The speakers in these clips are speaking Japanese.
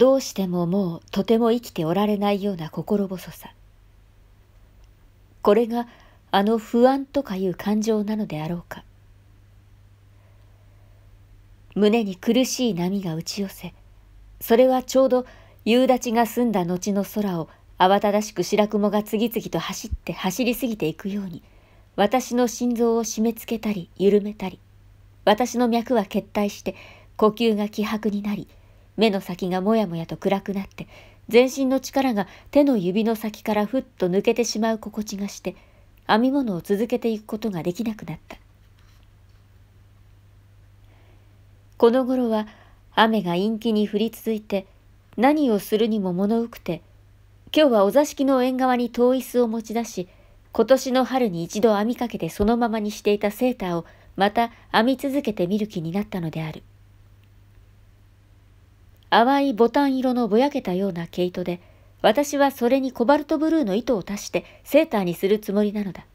どうしてももうとても生きておられないような心細さこれがあの不安とかいう感情なのであろうか胸に苦しい波が打ち寄せそれはちょうど夕立が済んだ後の空を慌ただしく白雲が次々と走って走り過ぎていくように私の心臓を締め付けたり緩めたり私の脈は決体して呼吸が希薄になり目の先がもやもやと暗くなって全身の力が手の指の先からふっと抜けてしまう心地がして編み物を続けていくことができなくなったこの頃は雨が陰気に降り続いて何をするにも物うくて今日はお座敷の縁側に遠い椅子を持ち出し今年の春に一度編みかけてそのままにしていたセーターをまた編み続けてみる気になったのである。淡いボタン色のぼやけたような毛糸で、私はそれにコバルトブルーの糸を足してセーターにするつもりなのだ。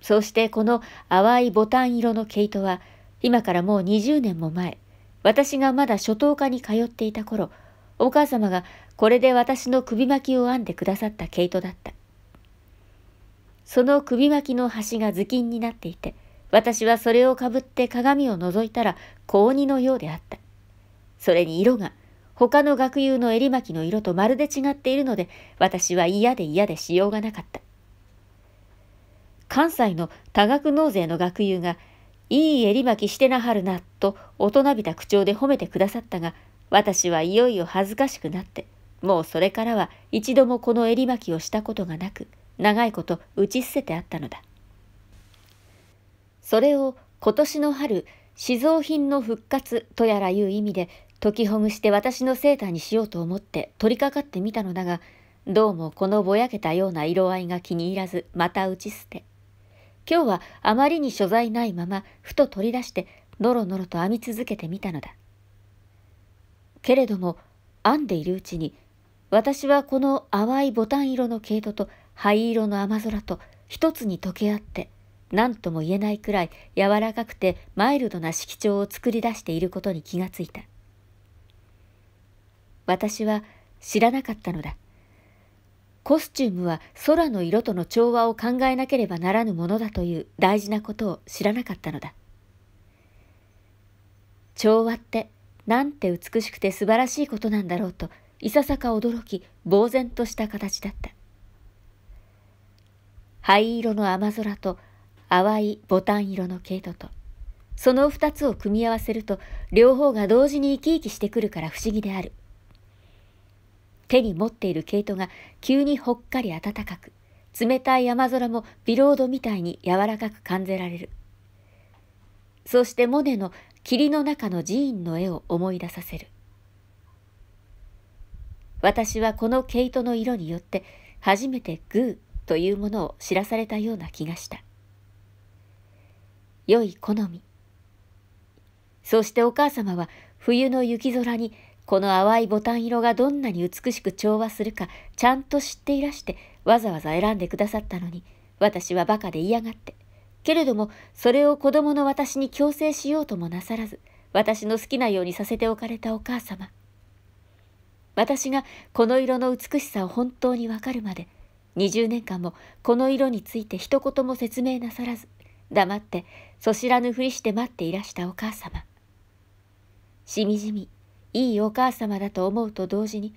そうしてこの淡いボタン色の毛糸は、今からもう20年も前、私がまだ初等科に通っていた頃、お母様がこれで私の首巻きを編んでくださった毛糸だった。その首巻きの端が頭巾になっていて、私はそれをかぶって鏡を覗いたら、高二のようであった。それに色が他の学友の襟巻きの色とまるで違っているので私は嫌で嫌でしようがなかった関西の多額納税の学友が「いい襟巻きしてなはるな」と大人びた口調で褒めてくださったが私はいよいよ恥ずかしくなってもうそれからは一度もこの襟巻きをしたことがなく長いこと打ち捨ててあったのだそれを今年の春「酒造品の復活」とやらいう意味で解きほぐして私のセーターにしようと思って取り掛かってみたのだが、どうもこのぼやけたような色合いが気に入らず、また打ち捨て。今日はあまりに所在ないまま、ふと取り出して、のろのろと編み続けてみたのだ。けれども、編んでいるうちに、私はこの淡いボタン色の毛糸と灰色の雨空と一つに溶け合って、何とも言えないくらい柔らかくてマイルドな色調を作り出していることに気がついた。私は知らなかったのだ。コスチュームは空の色との調和を考えなければならぬものだという大事なことを知らなかったのだ。調和ってなんて美しくて素晴らしいことなんだろうといささか驚き呆然とした形だった。灰色の雨空と淡いボタン色の毛糸とその2つを組み合わせると両方が同時に生き生きしてくるから不思議である。手に持っている毛糸が急にほっかり暖かく冷たい山空もビロードみたいに柔らかく感じられるそしてモネの霧の中の寺院の絵を思い出させる私はこの毛糸の色によって初めてグーというものを知らされたような気がした良い好みそしてお母様は冬の雪空にこの淡いボタン色がどんなに美しく調和するかちゃんと知っていらしてわざわざ選んでくださったのに私はバカで嫌がってけれどもそれを子供の私に強制しようともなさらず私の好きなようにさせておかれたお母様私がこの色の美しさを本当にわかるまで20年間もこの色について一言も説明なさらず黙ってそ知らぬふりして待っていらしたお母様しみじみいいお母様だと思うと同時に、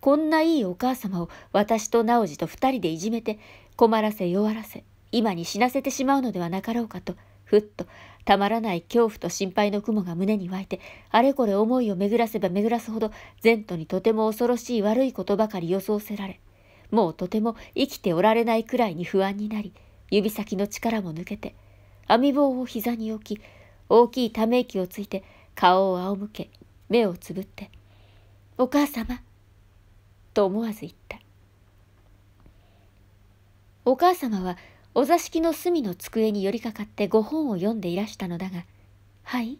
こんないいお母様を私と直次と二人でいじめて、困らせ弱らせ、今に死なせてしまうのではなかろうかと、ふっとたまらない恐怖と心配の雲が胸に湧いて、あれこれ思いを巡らせば巡らすほど、前途にとても恐ろしい悪いことばかり予想せられ、もうとても生きておられないくらいに不安になり、指先の力も抜けて、網棒を膝に置き、大きいため息をついて、顔を仰向け、目をつぶって「お母様」と思わず言ったお母様はお座敷の隅の机に寄りかかってご本を読んでいらしたのだが「はい」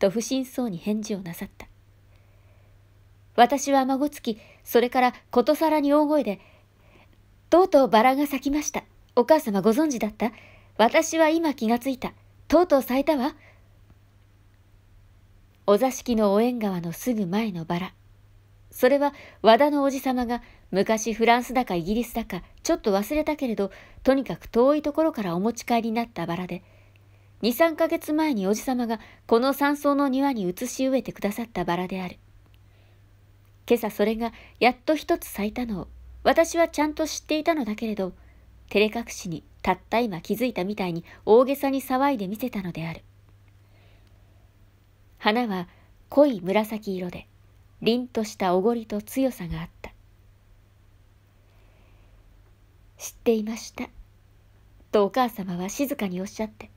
と不審そうに返事をなさった私は孫つきそれからことさらに大声で「とうとうバラが咲きましたお母様ご存知だった私は今気がついたとうとう咲いたわお座敷のお縁側のすぐ前のバラ。それは和田のおじさまが昔フランスだかイギリスだかちょっと忘れたけれどとにかく遠いところからお持ち帰りになったバラで23ヶ月前におじさまがこの山荘の庭に移し植えてくださったバラである今朝それがやっと一つ咲いたのを私はちゃんと知っていたのだけれど照れ隠しにたった今気づいたみたいに大げさに騒いで見せたのである花は濃い紫色で凛としたおごりと強さがあった知っていましたとお母様は静かにおっしゃって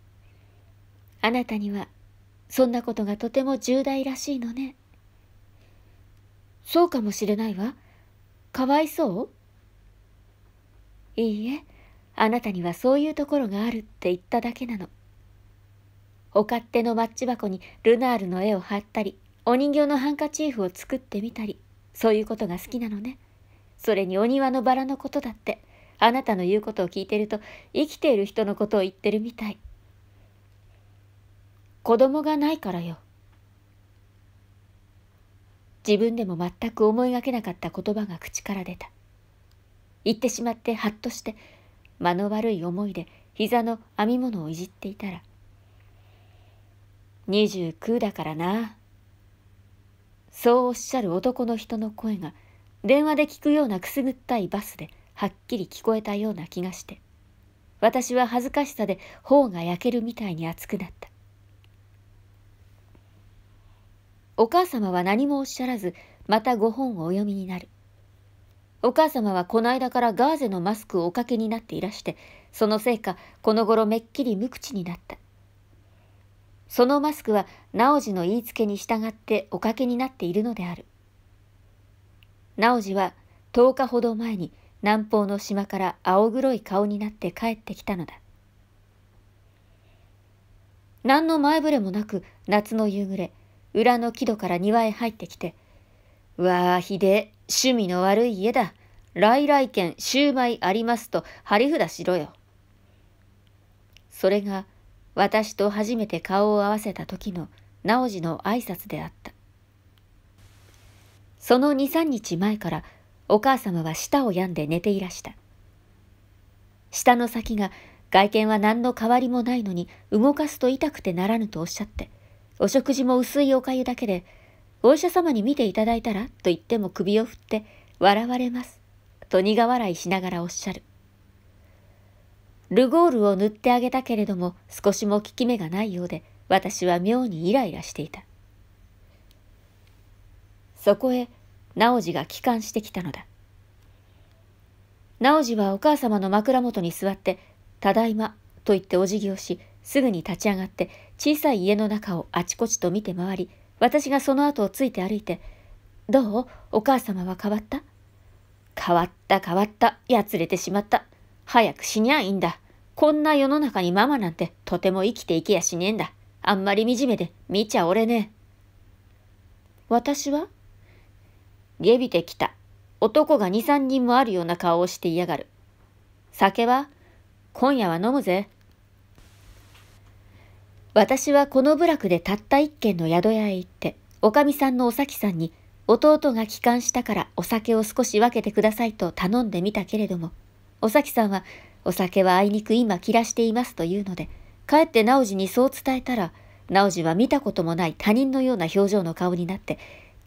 あなたにはそんなことがとても重大らしいのねそうかもしれないわかわいそういいえあなたにはそういうところがあるって言っただけなの。お勝手のマッチ箱にルナールの絵を貼ったりお人形のハンカチーフを作ってみたりそういうことが好きなのねそれにお庭のバラのことだってあなたの言うことを聞いてると生きている人のことを言ってるみたい子供がないからよ自分でも全く思いがけなかった言葉が口から出た言ってしまってハッとして間の悪い思いで膝の編み物をいじっていたら29だからな。そうおっしゃる男の人の声が電話で聞くようなくすぐったいバスではっきり聞こえたような気がして私は恥ずかしさで頬が焼けるみたいに熱くなったお母様は何もおっしゃらずまたご本をお読みになるお母様はこの間からガーゼのマスクをおかけになっていらしてそのせいかこの頃めっきり無口になったそのマスクは直次の言いつけに従っておかけになっているのである。直次は10日ほど前に南方の島から青黒い顔になって帰ってきたのだ。何の前触れもなく夏の夕暮れ、裏の木戸から庭へ入ってきて、うわあ、ひでえ、趣味の悪い家だ。来来軒シューマイありますと張り札しろよ。それが私と初めて顔を合わせた時の直次の挨拶であった。その2、3日前からお母様は舌を病んで寝ていらした。舌の先が外見は何の変わりもないのに動かすと痛くてならぬとおっしゃって、お食事も薄いおかゆだけで、お医者様に見ていただいたらと言っても首を振って笑われます。と苦笑いしながらおっしゃる。ルゴールを塗ってあげたけれども少しも効き目がないようで私は妙にイライラしていたそこへ直次が帰還してきたのだ直次はお母様の枕元に座って「ただいま」と言ってお辞儀をしすぐに立ち上がって小さい家の中をあちこちと見て回り私がその後をついて歩いて「どうお母様は変わった?」「変わった変わったやつれてしまった早く死にゃいいんだ」こんな世の中にママなんてとても生きていけやしねえんだ。あんまり惨めで見ちゃおれねえ。私は下ビてきた。男が二三人もあるような顔をしていやがる。酒は今夜は飲むぜ。私はこの部落でたった一軒の宿屋へ行って、おかみさんのお咲さんに、弟が帰還したからお酒を少し分けてくださいと頼んでみたけれども、お咲さんはお酒はあいにく今切らしていますというので、帰って直次にそう伝えたら、直司は見たこともない他人のような表情の顔になって、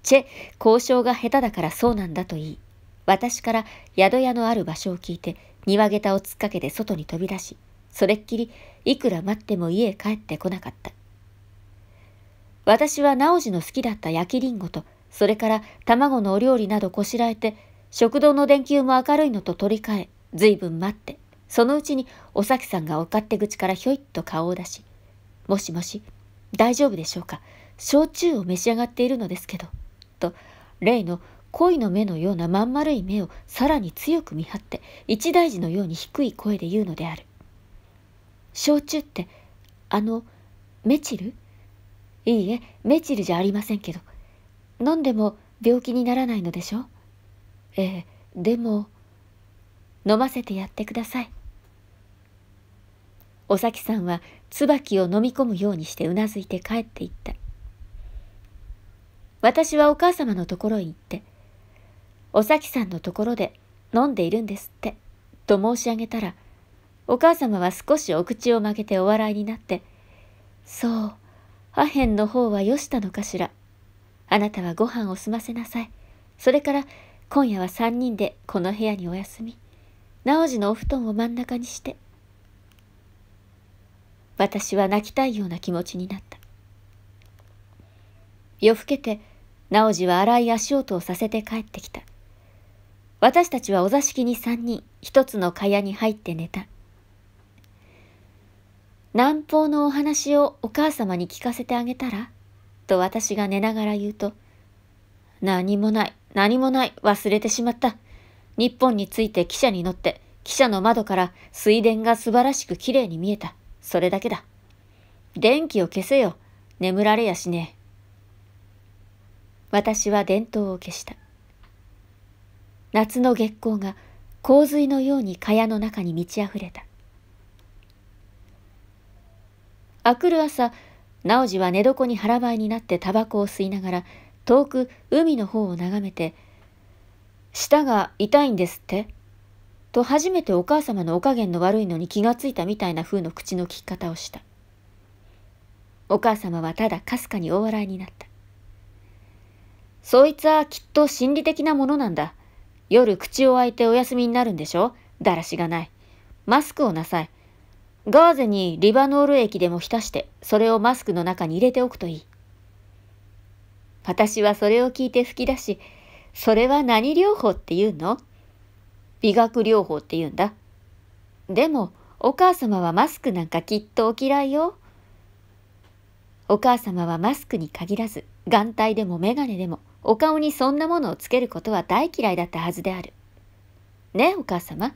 チェ、交渉が下手だからそうなんだと言い、私から宿屋のある場所を聞いて、庭下駄を突っかけて外に飛び出し、それっきりいくら待っても家へ帰ってこなかった。私は直司の好きだった焼きりんごと、それから卵のお料理などこしらえて、食堂の電球も明るいのと取り替え、ずいぶん待って、そのうちにおさきさんがお勝手口からひょいっと顔を出し、もしもし、大丈夫でしょうか、焼酎を召し上がっているのですけど、と、例の恋の目のようなまん丸い目をさらに強く見張って、一大事のように低い声で言うのである。焼酎って、あの、メチルいいえ、メチルじゃありませんけど、飲んでも病気にならないのでしょう。ええ、でも、飲ませてやってください。おさきさんは椿を飲み込むようにしてうなずいて帰っていった。私はお母様のところへ行って、おさきさんのところで飲んでいるんですって、と申し上げたら、お母様は少しお口を曲げてお笑いになって、そう、アヘンの方はよしたのかしら。あなたはご飯を済ませなさい。それから今夜は3人でこの部屋にお休み。直次のお布団を真ん中にして。私は泣きたいような気持ちになった。夜更けて、直次は荒い足音をさせて帰ってきた。私たちはお座敷に3人、一つの蚊帳に入って寝た。南方のお話をお母様に聞かせてあげたらと私が寝ながら言うと、何もない、何もない、忘れてしまった。日本について汽車に乗って、汽車の窓から水田が素晴らしくきれいに見えた。それだけだ。電気を消せよ。眠られやしねえ。私は電灯を消した。夏の月光が洪水のように蚊帳の中に満ち溢れた。あくる朝、直次は寝床に腹ばいになってタバコを吸いながら、遠く海の方を眺めて、舌が痛いんですってと初めてお母様のお加減の悪いのに気がついたみたいな風の口の利き方をした。お母様はただかすかにお笑いになった。そいつはきっと心理的なものなんだ。夜口を開いてお休みになるんでしょだらしがない。マスクをなさい。ガーゼにリバノール液でも浸して、それをマスクの中に入れておくといい。私はそれを聞いて吹き出し、それは何療法っていうの美学療法って言うんだ。でも、お母様はマスクなんかきっとお嫌いよ。お母様はマスクに限らず、眼帯でも眼鏡でも、お顔にそんなものをつけることは大嫌いだったはずである。ねえお母様、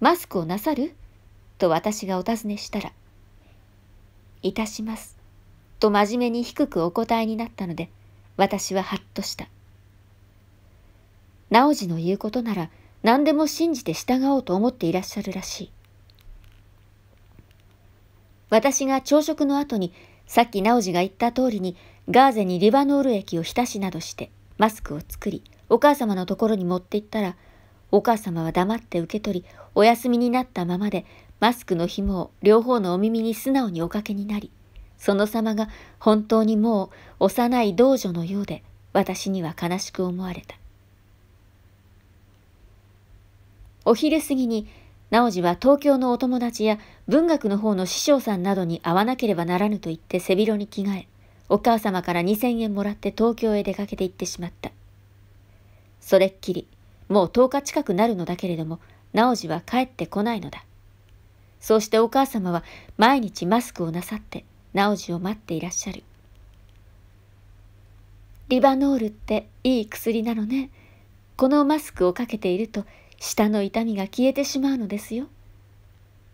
マスクをなさると私がお尋ねしたら、いたします。と真面目に低くお答えになったので、私はハッとした。直次の言うことなら、何でも信じて従おうと思っていらっしゃるらしい。私が朝食の後に、さっき直司が言った通りに、ガーゼにリバノール液を浸しなどして、マスクを作り、お母様のところに持って行ったら、お母様は黙って受け取り、お休みになったままで、マスクの紐を両方のお耳に素直におかけになり、その様が本当にもう幼い道女のようで、私には悲しく思われた。お昼過ぎに、直次は東京のお友達や文学の方の師匠さんなどに会わなければならぬと言って背広に着替え、お母様から2000円もらって東京へ出かけて行ってしまった。それっきり、もう10日近くなるのだけれども、直次は帰ってこないのだ。そうしてお母様は毎日マスクをなさって、直次を待っていらっしゃる。リバノールっていい薬なのね。このマスクをかけていると舌の痛みが消えてしまうのですよ。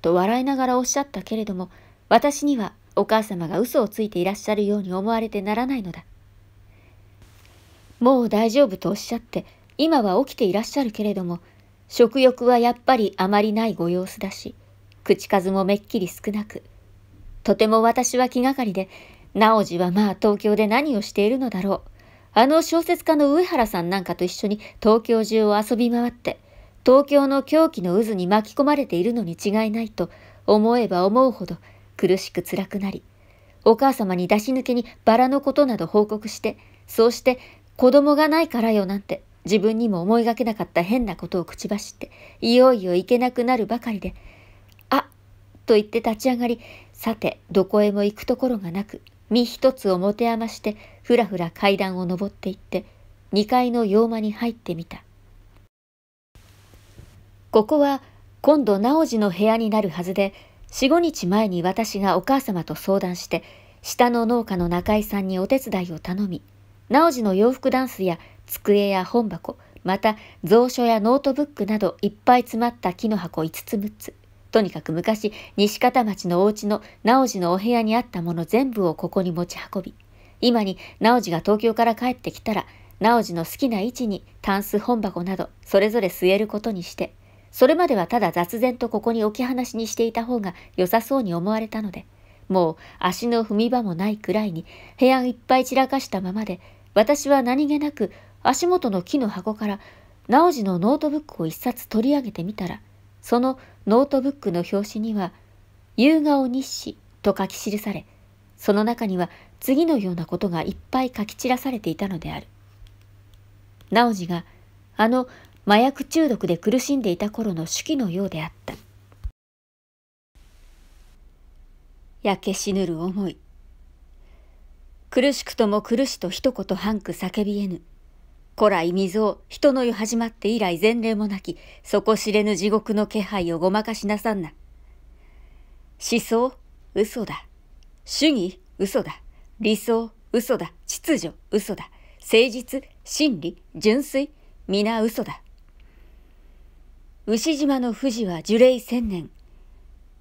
と笑いながらおっしゃったけれども、私にはお母様が嘘をついていらっしゃるように思われてならないのだ。もう大丈夫とおっしゃって、今は起きていらっしゃるけれども、食欲はやっぱりあまりないご様子だし、口数もめっきり少なく、とても私は気がかりで、直じはまあ東京で何をしているのだろう。あの小説家の上原さんなんかと一緒に東京中を遊び回って、東京の狂気の渦に巻き込まれているのに違いないと思えば思うほど苦しく辛くなり、お母様に出し抜けにバラのことなど報告して、そうして子供がないからよなんて自分にも思いがけなかった変なことを口走って、いよいよ行けなくなるばかりで、あと言って立ち上がり、さてどこへも行くところがなく、身一つを持て余してふらふら階段を上っていって、2階の洋間に入ってみた。ここは今度直次の部屋になるはずで、四五日前に私がお母様と相談して、下の農家の中井さんにお手伝いを頼み、直次の洋服ダンスや机や本箱、また蔵書やノートブックなどいっぱい詰まった木の箱5つ6つ。とにかく昔、西方町のお家の直次のお部屋にあったもの全部をここに持ち運び、今に直次が東京から帰ってきたら、直次の好きな位置にタンス本箱などそれぞれ据えることにして、それまではただ雑然とここに置き話にしていた方が良さそうに思われたので、もう足の踏み場もないくらいに部屋いっぱい散らかしたままで、私は何気なく足元の木の箱から直次のノートブックを一冊取り上げてみたら、そのノートブックの表紙には、夕顔日誌と書き記され、その中には次のようなことがいっぱい書き散らされていたのである。直次が、あの麻薬中毒で苦しんでいた頃の手記のようであった。焼け死ぬる思い。苦しくとも苦しと一言半句叫びえぬ。古来未曾、人の湯始まって以来前例もなき、底知れぬ地獄の気配をごまかしなさんな。思想、嘘だ。主義、嘘だ。理想、嘘だ。秩序、嘘だ。誠実、真理、純粋、皆嘘だ。牛島の富士は樹齢千年、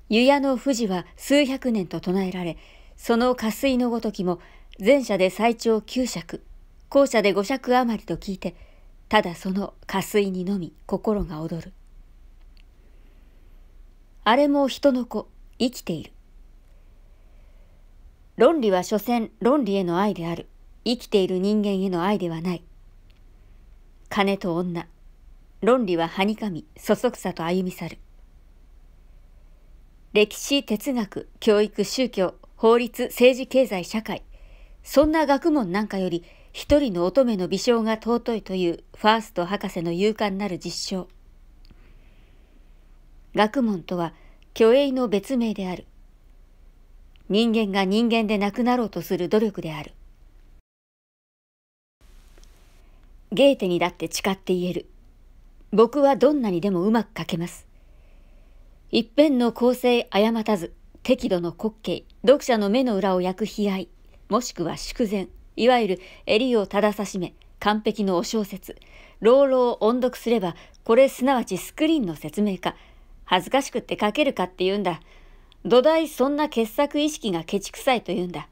湯屋の富士は数百年と唱えられ、その下水のごときも、前者で最長9尺、後者で5尺余りと聞いて、ただその下水にのみ心が躍る。あれも人の子、生きている。論理は所詮論理への愛である。生きている人間への愛ではない。金と女。論理ははにかみ、そそくさと歩み去る。歴史、哲学、教育、宗教、法律、政治、経済、社会。そんな学問なんかより、一人の乙女の微笑が尊いというファースト博士の勇敢なる実証。学問とは、虚栄の別名である。人間が人間でなくなろうとする努力である。ゲーテにだって誓って言える。僕はどんなにでもうまく書けます。一辺の構成誤たず、適度の滑稽、読者の目の裏を焼く悲哀、もしくは祝前、いわゆる襟を正さしめ、完璧のお小説、朗々音読すれば、これすなわちスクリーンの説明か、恥ずかしくって書けるかって言うんだ。土台そんな傑作意識がケチくさいと言うんだ。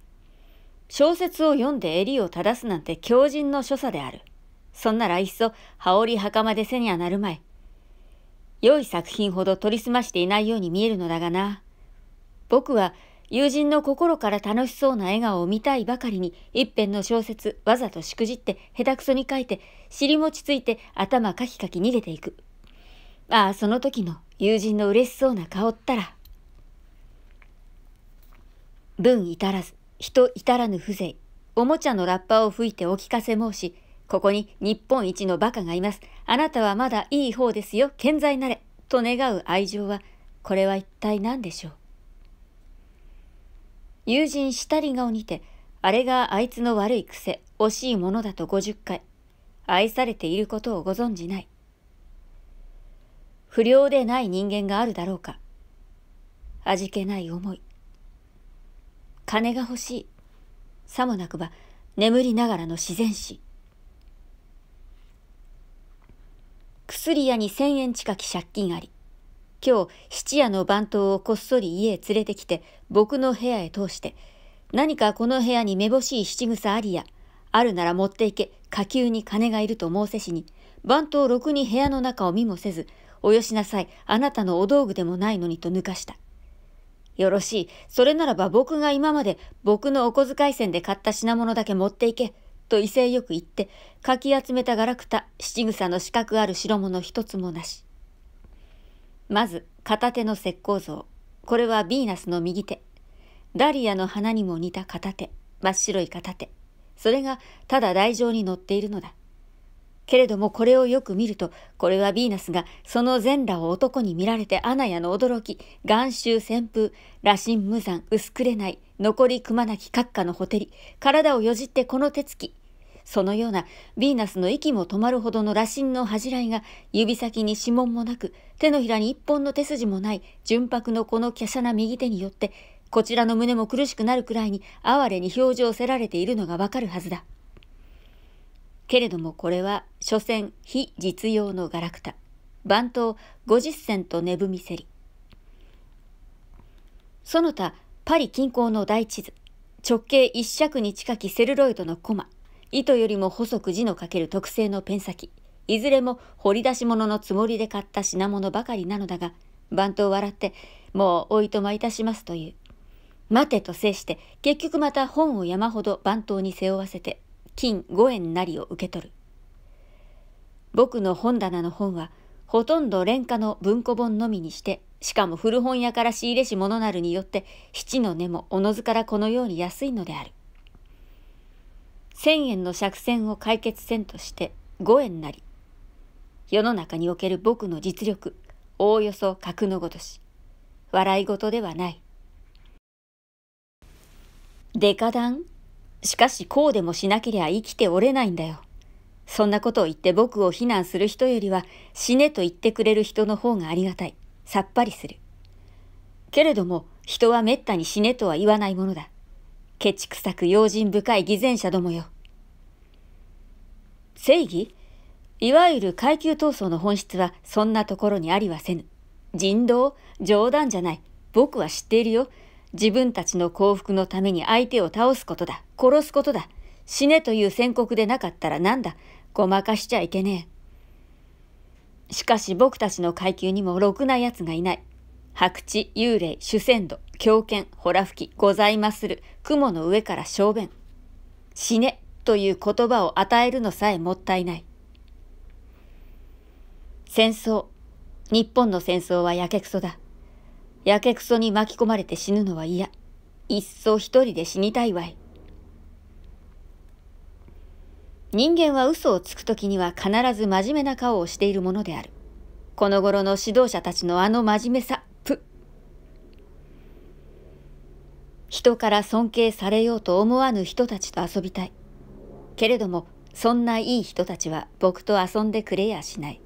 小説を読んで襟を正すなんて狂人の所作である。そんならいっそ、羽織袴で背にゃなるまい。良い作品ほど取りすましていないように見えるのだがな。僕は友人の心から楽しそうな笑顔を見たいばかりに一編の小説わざとしくじって下手くそに書いて尻餅ついて頭かきかき逃げていく。ああ、その時の友人の嬉しそうな顔ったら。文至らず、人至らぬ風情。おもちゃのラッパを吹いてお聞かせ申し、ここに日本一のバカがいます。あなたはまだいい方ですよ。健在なれ。と願う愛情は、これは一体何でしょう友人したり顔にて、あれがあいつの悪い癖、惜しいものだと50回。愛されていることをご存じない。不良でない人間があるだろうか。味気ない思い。金が欲しい。さもなくば、眠りながらの自然史。薬屋に千円近き借金あり。今日、質屋の番頭をこっそり家へ連れてきて、僕の部屋へ通して、何かこの部屋にめぼしい七草ありや、あるなら持っていけ、下級に金がいると申せしに、番頭ろくに部屋の中を見もせず、およしなさい、あなたのお道具でもないのにと抜かした。よろしい、それならば僕が今まで僕のお小遣い銭で買った品物だけ持っていけ、と威勢よく言って、かき集めたガラクタ、七草の四角ある代物一つもなし。まず、片手の石膏像。これはヴィーナスの右手。ダリアの花にも似た片手、真っ白い片手。それがただ台上に乗っているのだ。けれどもこれをよく見ると、これはヴィーナスがその全裸を男に見られてアナヤの驚き、眼臭旋風、羅針無残、薄くれない、残りくまなき閣下のほてり、体をよじってこの手つき。そのようなヴィーナスの息も止まるほどの羅針の恥じらいが指先に指紋もなく、手のひらに一本の手筋もない純白のこの華奢な右手によって、こちらの胸も苦しくなるくらいに哀れに表情をせられているのがわかるはずだ。けれどもこれは、所詮非実用のガラクタ。番頭50銭と値踏みせり。その他、パリ近郊の大地図。直径一尺に近きセルロイドのコマ。糸よりも細く字の書ける特製のペン先。いずれも掘り出し物のつもりで買った品物ばかりなのだが、番頭笑って、もうおいとまいたしますという。待てと制して、結局また本を山ほど番頭に背負わせて、金5円なりを受け取る。僕の本棚の本は、ほとんど廉価の文庫本のみにして、しかも古本屋から仕入れし物なるによって、七の根もおのずからこのように安いのである。千円の借銭を解決せんとして5円なり。世の中における僕の実力、おおよそ格のごとし。笑い事ではない。デカダンしかしこうでもしなけりゃ生きておれないんだよ。そんなことを言って僕を非難する人よりは死ねと言ってくれる人の方がありがたい。さっぱりする。けれども人はめったに死ねとは言わないものだ。ケチくさく用心深い偽善者どもよ。正義いわゆる階級闘争の本質はそんなところにありはせぬ。人道冗談じゃない。僕は知っているよ。自分たちの幸福のために相手を倒すことだ、殺すことだ、死ねという宣告でなかったらなんだ、ごまかしちゃいけねえ。しかし僕たちの階級にもろくな奴がいない。白地、幽霊、主戦度、狂犬、ほら吹き、ございまする、雲の上から小便。死ねという言葉を与えるのさえもったいない。戦争。日本の戦争はやけくそだ。やけくそに巻き込まれて死ぬのは嫌。いっそ一人で死にたいわい。人間は嘘をつくときには必ず真面目な顔をしているものである。この頃の指導者たちのあの真面目さ、ぷ。人から尊敬されようと思わぬ人たちと遊びたい。けれども、そんないい人たちは僕と遊んでくれやしない。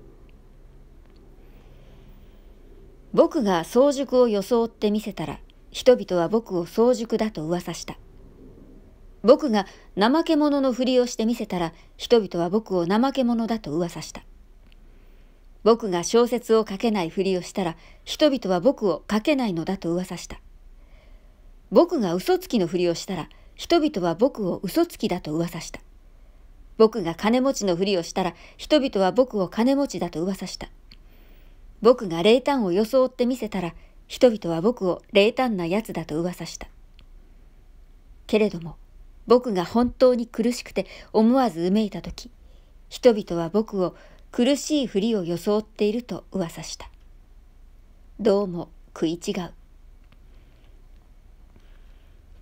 僕が早熟を装ってみせたら、人々は僕を早熟だと噂した。僕が怠け者のふりをしてみせたら、人々は僕を怠け者だと噂した。僕が小説を書けないふりをしたら、人々は僕を書けないのだと噂した。僕が嘘つきのふりをしたら、人々は僕を嘘つきだと噂した。僕が金持ちのふりをしたら、人々は僕を金持ちだと噂した。僕が冷淡を装ってみせたら、人々は僕を冷淡な奴だと噂した。けれども、僕が本当に苦しくて思わずうめいた時、人々は僕を苦しいふりを装っていると噂した。どうも食い違う。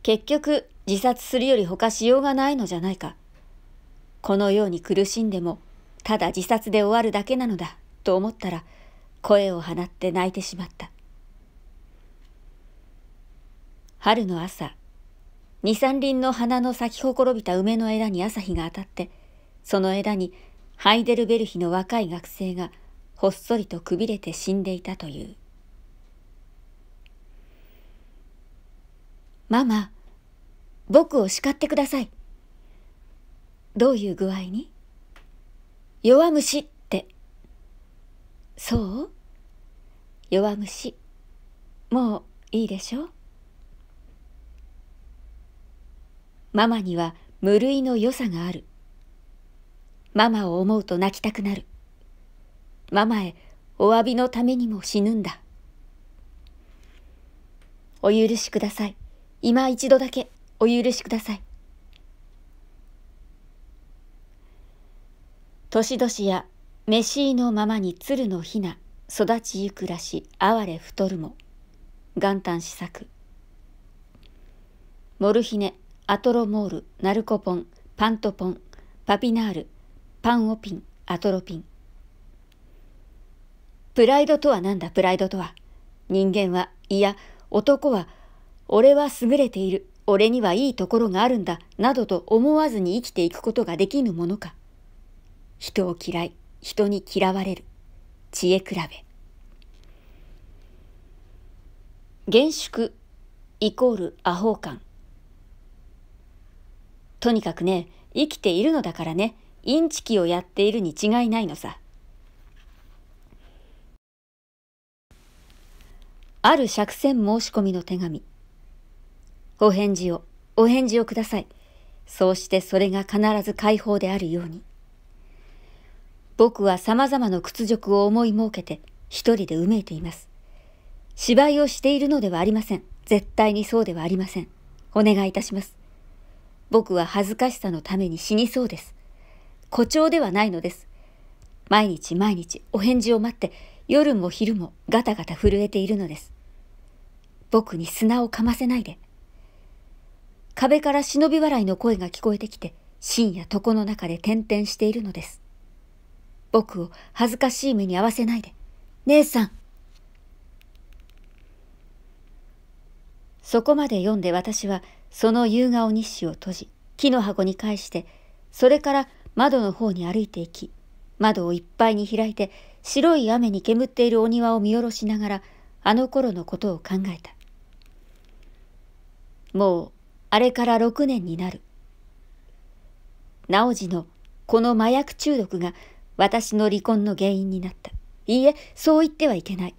結局、自殺するより他しようがないのじゃないか。このように苦しんでも、ただ自殺で終わるだけなのだ、と思ったら、声を放って泣いてしまった。春の朝、二三輪の花の咲きほころびた梅の枝に朝日が当たって、その枝にハイデルベルヒの若い学生がほっそりとくびれて死んでいたという。ママ、僕を叱ってください。どういう具合に弱虫そう弱虫もういいでしょママには無類の良さがあるママを思うと泣きたくなるママへお詫びのためにも死ぬんだお許しください今一度だけお許しください年々や飯のままに鶴のひな育ちゆくらし哀れ太るも元旦試作モルヒネアトロモールナルコポンパントポンパピナールパンオピンアトロピンプライドとは何だプライドとは人間はいや男は俺は優れている俺にはいいところがあるんだなどと思わずに生きていくことができぬものか人を嫌い人に嫌われる知恵比べ厳粛イコールアホ感とにかくね生きているのだからねインチキをやっているに違いないのさある釈船申し込みの手紙お返事をお返事をくださいそうしてそれが必ず解放であるように僕は様々な屈辱を思い設けて一人でうめいています。芝居をしているのではありません。絶対にそうではありません。お願いいたします。僕は恥ずかしさのために死にそうです。誇張ではないのです。毎日毎日お返事を待って夜も昼もガタガタ震えているのです。僕に砂をかませないで。壁から忍び笑いの声が聞こえてきて深夜床の中で転々しているのです。僕を恥ずかしい目に遭わせないで。姉さん。そこまで読んで私はその夕顔日誌を閉じ、木の箱に返して、それから窓の方に歩いていき、窓をいっぱいに開いて、白い雨に煙っているお庭を見下ろしながら、あの頃のことを考えた。もう、あれから6年になる。直次のこの麻薬中毒が私の離婚の原因になった。いいえ、そう言ってはいけない。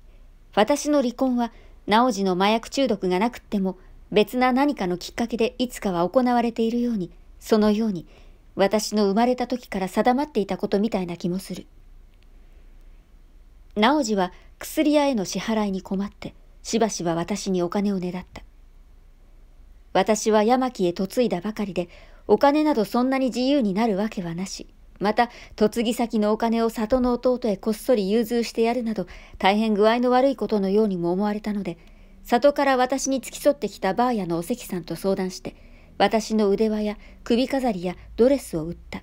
私の離婚は、直次の麻薬中毒がなくっても、別な何かのきっかけでいつかは行われているように、そのように、私の生まれた時から定まっていたことみたいな気もする。直次は薬屋への支払いに困って、しばしば私にお金をねだった。私は山木へ嫁いだばかりで、お金などそんなに自由になるわけはなし。また、嫁ぎ先のお金を里の弟へこっそり融通してやるなど、大変具合の悪いことのようにも思われたので、里から私に付き添ってきたばあやのお関さんと相談して、私の腕輪や首飾りやドレスを売った。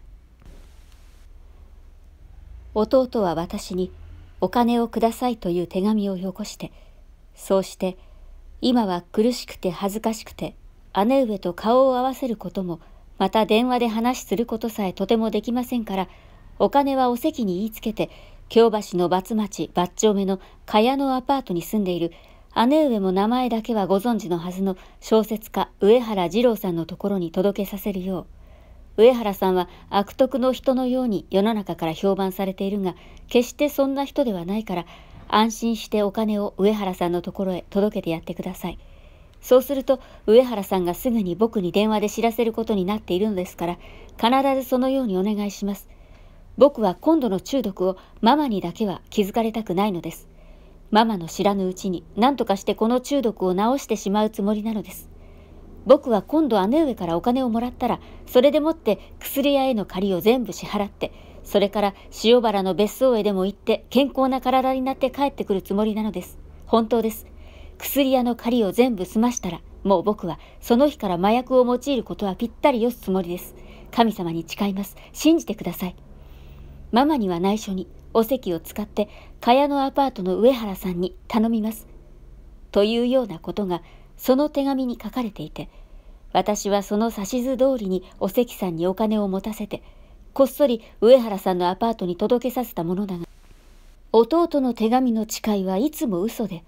弟は私に、お金をくださいという手紙をよこして、そうして、今は苦しくて恥ずかしくて、姉上と顔を合わせることも、また電話で話することさえとてもできませんから、お金はお席に言いつけて、京橋の松町八丁目の茅野アパートに住んでいる、姉上も名前だけはご存知のはずの小説家上原二郎さんのところに届けさせるよう。上原さんは悪徳の人のように世の中から評判されているが、決してそんな人ではないから、安心してお金を上原さんのところへ届けてやってください。そうすると、上原さんがすぐに僕に電話で知らせることになっているのですから、必ずそのようにお願いします。僕は今度の中毒をママにだけは気づかれたくないのです。ママの知らぬうちに何とかしてこの中毒を治してしまうつもりなのです。僕は今度姉上からお金をもらったら、それでもって薬屋への借りを全部支払って、それから塩原の別荘へでも行って健康な体になって帰ってくるつもりなのです。本当です。薬屋の借りを全部済ましたら、もう僕はその日から麻薬を用いることはぴったりよすつもりです。神様に誓います。信じてください。ママには内緒に、お席を使って、蚊帳のアパートの上原さんに頼みます。というようなことが、その手紙に書かれていて、私はその指図通りにお関さんにお金を持たせて、こっそり上原さんのアパートに届けさせたものだが、弟の手紙の誓いはいつも嘘で、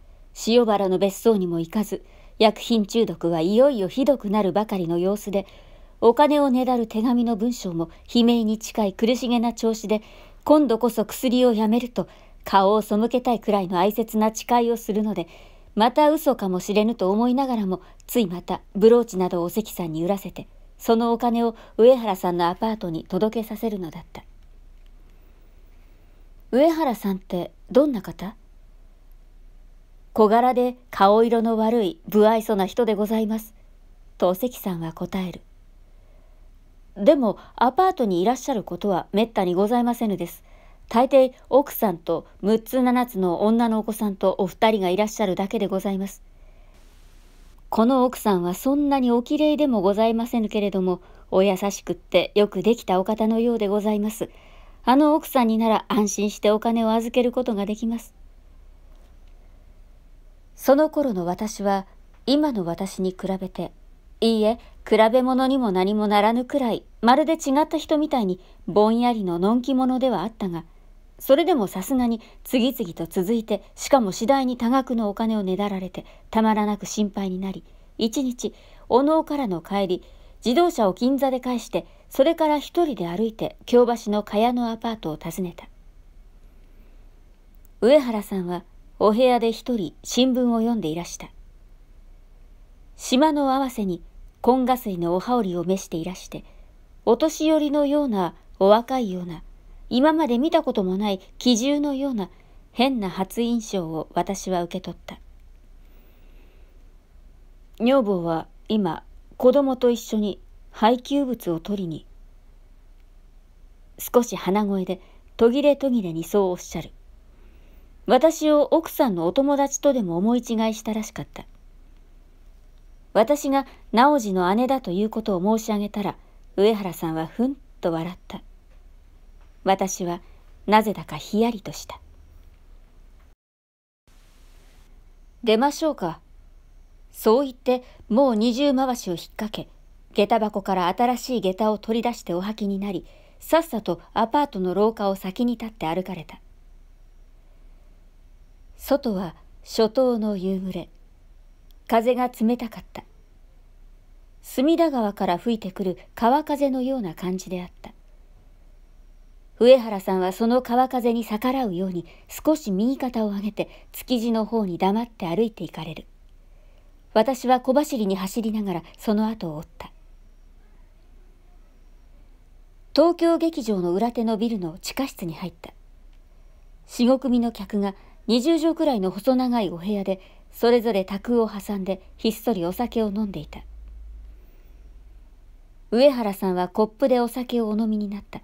塩原の別荘にも行かず薬品中毒はいよいよひどくなるばかりの様子でお金をねだる手紙の文章も悲鳴に近い苦しげな調子で今度こそ薬をやめると顔を背けたいくらいの哀切な誓いをするのでまた嘘かもしれぬと思いながらもついまたブローチなどを関さんに売らせてそのお金を上原さんのアパートに届けさせるのだった上原さんってどんな方小柄で顔色の悪い不愛想な人でございます。と関さんは答える。でもアパートにいらっしゃることはめったにございませぬです。大抵奥さんと6つ7つの女のお子さんとお二人がいらっしゃるだけでございます。この奥さんはそんなにおきれいでもございませぬけれども、お優しくってよくできたお方のようでございます。あの奥さんになら安心してお金を預けることができます。その頃の私は今の私に比べて、いいえ、比べ物にも何もならぬくらい、まるで違った人みたいにぼんやりののんき者ではあったが、それでもさすがに次々と続いて、しかも次第に多額のお金をねだられて、たまらなく心配になり、一日、お能からの帰り、自動車を銀座で返して、それから一人で歩いて京橋の茅のアパートを訪ねた。上原さんはお部屋で一人新聞を読んでいらした。島の合わせに紺ガ水のお羽織を召していらして、お年寄りのようなお若いような、今まで見たこともない奇獣のような変な初印象を私は受け取った。女房は今子供と一緒に配給物を取りに少し鼻声で途切れ途切れにそうおっしゃる私を奥さんのお友達とでも思い違いしたらしかった。私が直次の姉だということを申し上げたら、上原さんはふんと笑った。私はなぜだかひやりとした。出ましょうか。そう言ってもう二重回しを引っ掛け、下駄箱から新しい下駄を取り出してお履きになり、さっさとアパートの廊下を先に立って歩かれた。外は初冬の夕暮れ風が冷たかった隅田川から吹いてくる川風のような感じであった上原さんはその川風に逆らうように少し右肩を上げて築地の方に黙って歩いていかれる私は小走りに走りながらその後を追った東京劇場の裏手のビルの地下室に入った四五組の客が20畳くらいの細長いお部屋で、それぞれ卓を挟んでひっそりお酒を飲んでいた。上原さんはコップでお酒をお飲みになった。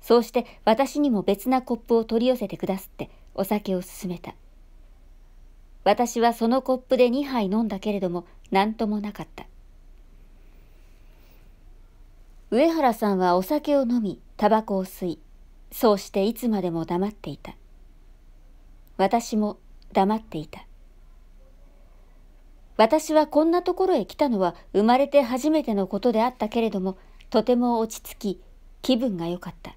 そうして私にも別なコップを取り寄せてくだすってお酒を勧めた。私はそのコップで2杯飲んだけれども何ともなかった。上原さんはお酒を飲み、タバコを吸い、そうしていつまでも黙っていた。私も黙っていた。私はこんなところへ来たのは生まれて初めてのことであったけれども、とても落ち着き、気分が良かった。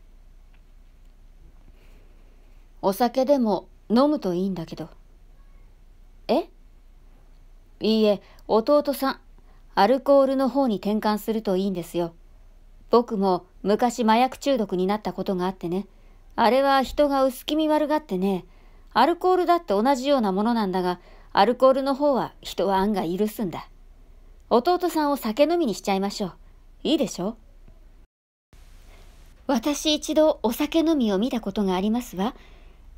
お酒でも飲むといいんだけど。えいいえ、弟さん、アルコールの方に転換するといいんですよ。僕も昔麻薬中毒になったことがあってね。あれは人が薄気味悪がってね、アルコールだって同じようなものなんだが、アルコールの方は人は案外許すんだ。弟さんを酒飲みにしちゃいましょう。いいでしょ私一度お酒飲みを見たことがありますわ。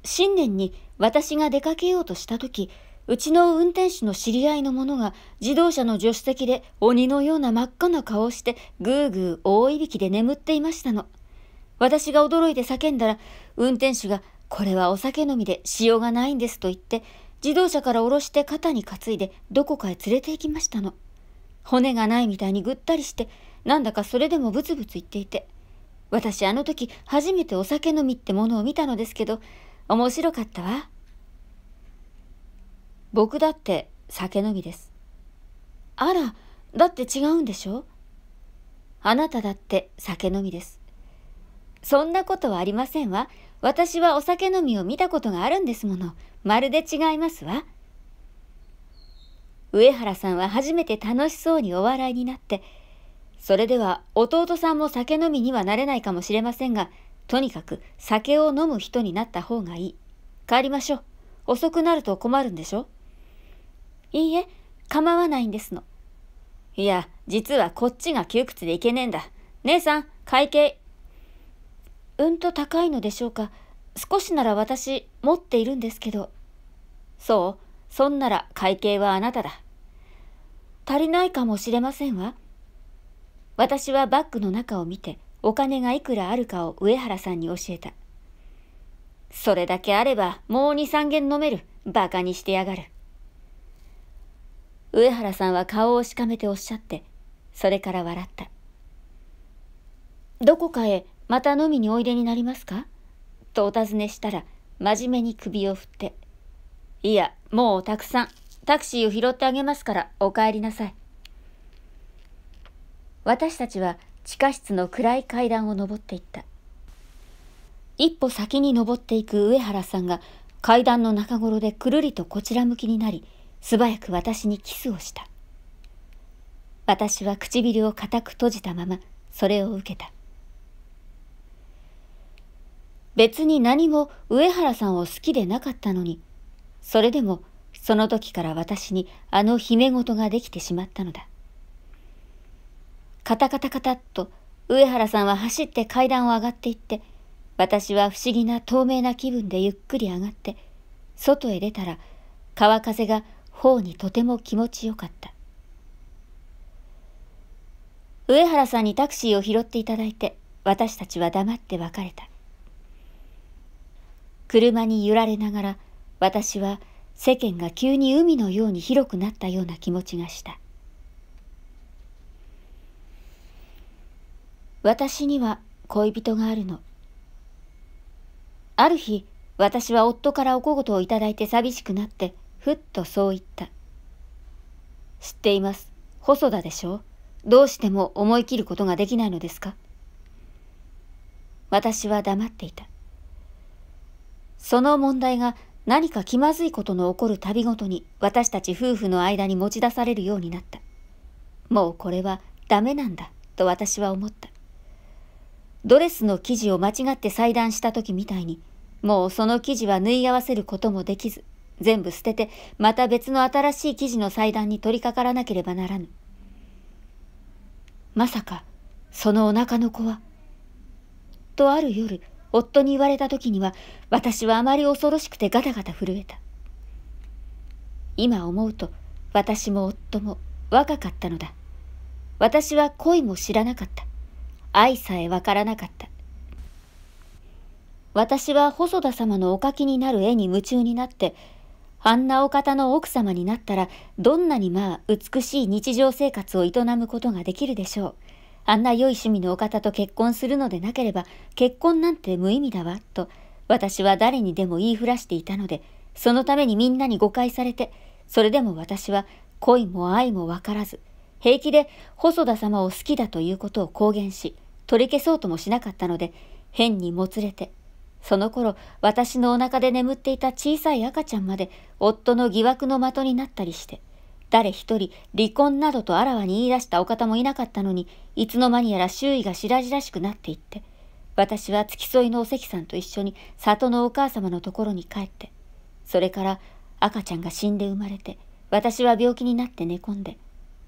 新年に私が出かけようとした時、うちの運転手の知り合いの者が自動車の助手席で鬼のような真っ赤な顔をしてぐーぐー大いびきで眠っていましたの。私が驚いて叫んだら運転手がこれはお酒飲みでしようがないんですと言って、自動車から降ろして肩に担いでどこかへ連れて行きましたの。骨がないみたいにぐったりして、なんだかそれでもブツブツ言っていて。私あの時初めてお酒飲みってものを見たのですけど、面白かったわ。僕だって酒飲みです。あら、だって違うんでしょあなただって酒飲みです。そんなことはありませんわ。私はお酒飲みを見たことがあるんですもの。まるで違いますわ。上原さんは初めて楽しそうにお笑いになって、それでは弟さんも酒飲みにはなれないかもしれませんが、とにかく酒を飲む人になった方がいい。帰りましょう。遅くなると困るんでしょいいえ、構わないんですの。いや、実はこっちが窮屈でいけねえんだ。姉さん、会計。うんと高いのでしょうか。少しなら私持っているんですけど。そう、そんなら会計はあなただ。足りないかもしれませんわ。私はバッグの中を見てお金がいくらあるかを上原さんに教えた。それだけあればもう二三軒飲める。馬鹿にしてやがる。上原さんは顔をしかめておっしゃって、それから笑った。どこかへまた飲みにおいでになりますかとお尋ねしたら、真面目に首を振って、いや、もうたくさん、タクシーを拾ってあげますから、お帰りなさい。私たちは地下室の暗い階段を上っていった。一歩先に登っていく上原さんが階段の中頃でくるりとこちら向きになり素早く私にキスをした私は唇を固く閉じたままそれを受けた別に何も上原さんを好きでなかったのに、それでもその時から私にあの姫事ができてしまったのだ。カタカタカタっと上原さんは走って階段を上がっていって、私は不思議な透明な気分でゆっくり上がって、外へ出たら川風が頬にとても気持ちよかった。上原さんにタクシーを拾っていただいて、私たちは黙って別れた。車に揺られながら私は世間が急に海のように広くなったような気持ちがした私には恋人があるのある日私は夫からお小言をいただいて寂しくなってふっとそう言った知っています細田でしょどうしても思い切ることができないのですか私は黙っていたその問題が何か気まずいことの起こるたびごとに私たち夫婦の間に持ち出されるようになった。もうこれはダメなんだと私は思った。ドレスの生地を間違って裁断した時みたいに、もうその生地は縫い合わせることもできず、全部捨ててまた別の新しい生地の裁断に取り掛からなければならぬ。まさか、そのお腹の子はとある夜、夫に言われた時には私はあまり恐ろしくてガタガタ震えた今思うと私も夫も若かったのだ私は恋も知らなかった愛さえわからなかった私は細田様のお書きになる絵に夢中になってあんなお方の奥様になったらどんなにまあ美しい日常生活を営むことができるでしょうあんな良い趣味のお方と結婚するのでなければ結婚なんて無意味だわと私は誰にでも言いふらしていたのでそのためにみんなに誤解されてそれでも私は恋も愛も分からず平気で細田様を好きだということを公言し取り消そうともしなかったので変にもつれてその頃私のお腹で眠っていた小さい赤ちゃんまで夫の疑惑の的になったりして。誰一人離婚などとあらわに言い出したお方もいなかったのに、いつの間にやら周囲が白々しくなっていって、私は付き添いのお関さんと一緒に里のお母様のところに帰って、それから赤ちゃんが死んで生まれて、私は病気になって寝込んで、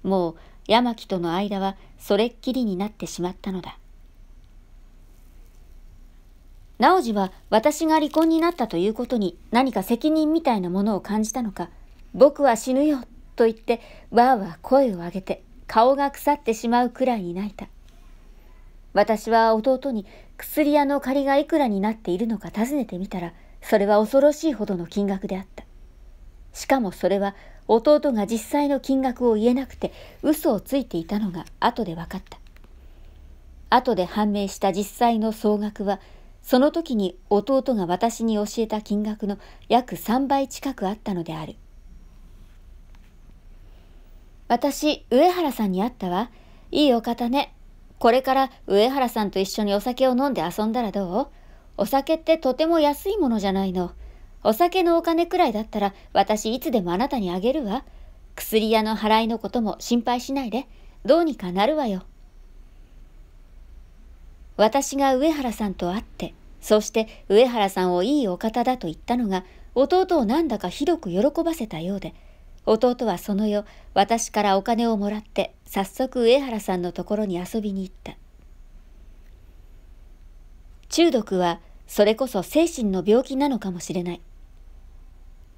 もう山木との間はそれっきりになってしまったのだ。直次は私が離婚になったということに何か責任みたいなものを感じたのか、僕は死ぬよと言ってわーわー声を上げて顔が腐ってしまうくらいに泣いた私は弟に薬屋の借りがいくらになっているのか尋ねてみたらそれは恐ろしいほどの金額であったしかもそれは弟が実際の金額を言えなくて嘘をついていたのが後で分かった後で判明した実際の総額はその時に弟が私に教えた金額の約3倍近くあったのである私、上原さんに会ったわ。いいお方ね。これから上原さんと一緒にお酒を飲んで遊んだらどうお酒ってとても安いものじゃないの。お酒のお金くらいだったら私いつでもあなたにあげるわ。薬屋の払いのことも心配しないで。どうにかなるわよ。私が上原さんと会って、そして上原さんをいいお方だと言ったのが、弟をなんだかひどく喜ばせたようで、弟はその夜私からお金をもらって早速上原さんのところに遊びに行った中毒はそれこそ精神の病気なのかもしれない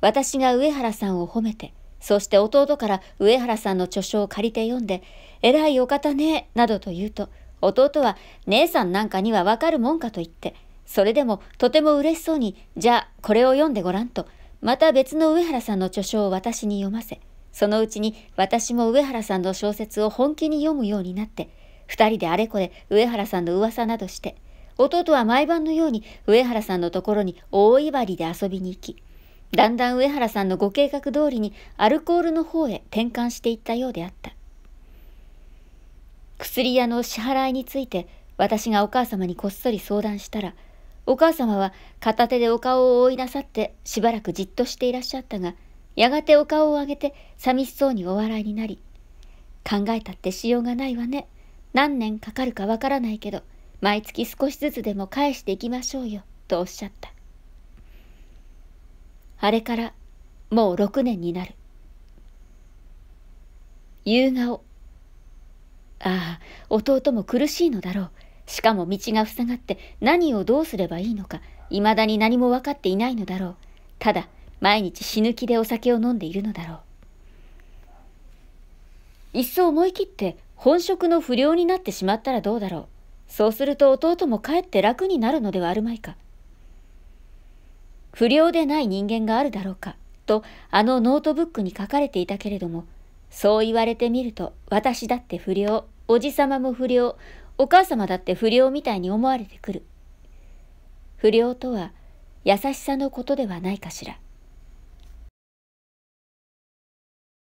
私が上原さんを褒めてそして弟から上原さんの著書を借りて読んで「えらいお方ね」などと言うと弟は「姉さんなんかにはわかるもんか」と言ってそれでもとても嬉しそうに「じゃあこれを読んでごらん」とまた別の上原さんの著書を私に読ませ、そのうちに私も上原さんの小説を本気に読むようになって、二人であれこれ上原さんの噂などして、弟は毎晩のように上原さんのところに大威張りで遊びに行き、だんだん上原さんのご計画通りにアルコールの方へ転換していったようであった。薬屋の支払いについて私がお母様にこっそり相談したら、お母様は片手でお顔を覆いなさってしばらくじっとしていらっしゃったが、やがてお顔を上げて寂しそうにお笑いになり、考えたってしようがないわね。何年かかるかわからないけど、毎月少しずつでも返していきましょうよ、とおっしゃった。あれからもう6年になる。夕顔。ああ、弟も苦しいのだろう。しかも道が塞がって何をどうすればいいのか、未だに何も分かっていないのだろう。ただ、毎日死ぬ気でお酒を飲んでいるのだろう。いっそ思い切って本職の不良になってしまったらどうだろう。そうすると弟もかえって楽になるのではあるまいか。不良でない人間があるだろうか、とあのノートブックに書かれていたけれども、そう言われてみると、私だって不良、おじさまも不良、お母様だって不良みたいに思われてくる。不良とは優しさのことではないかしら。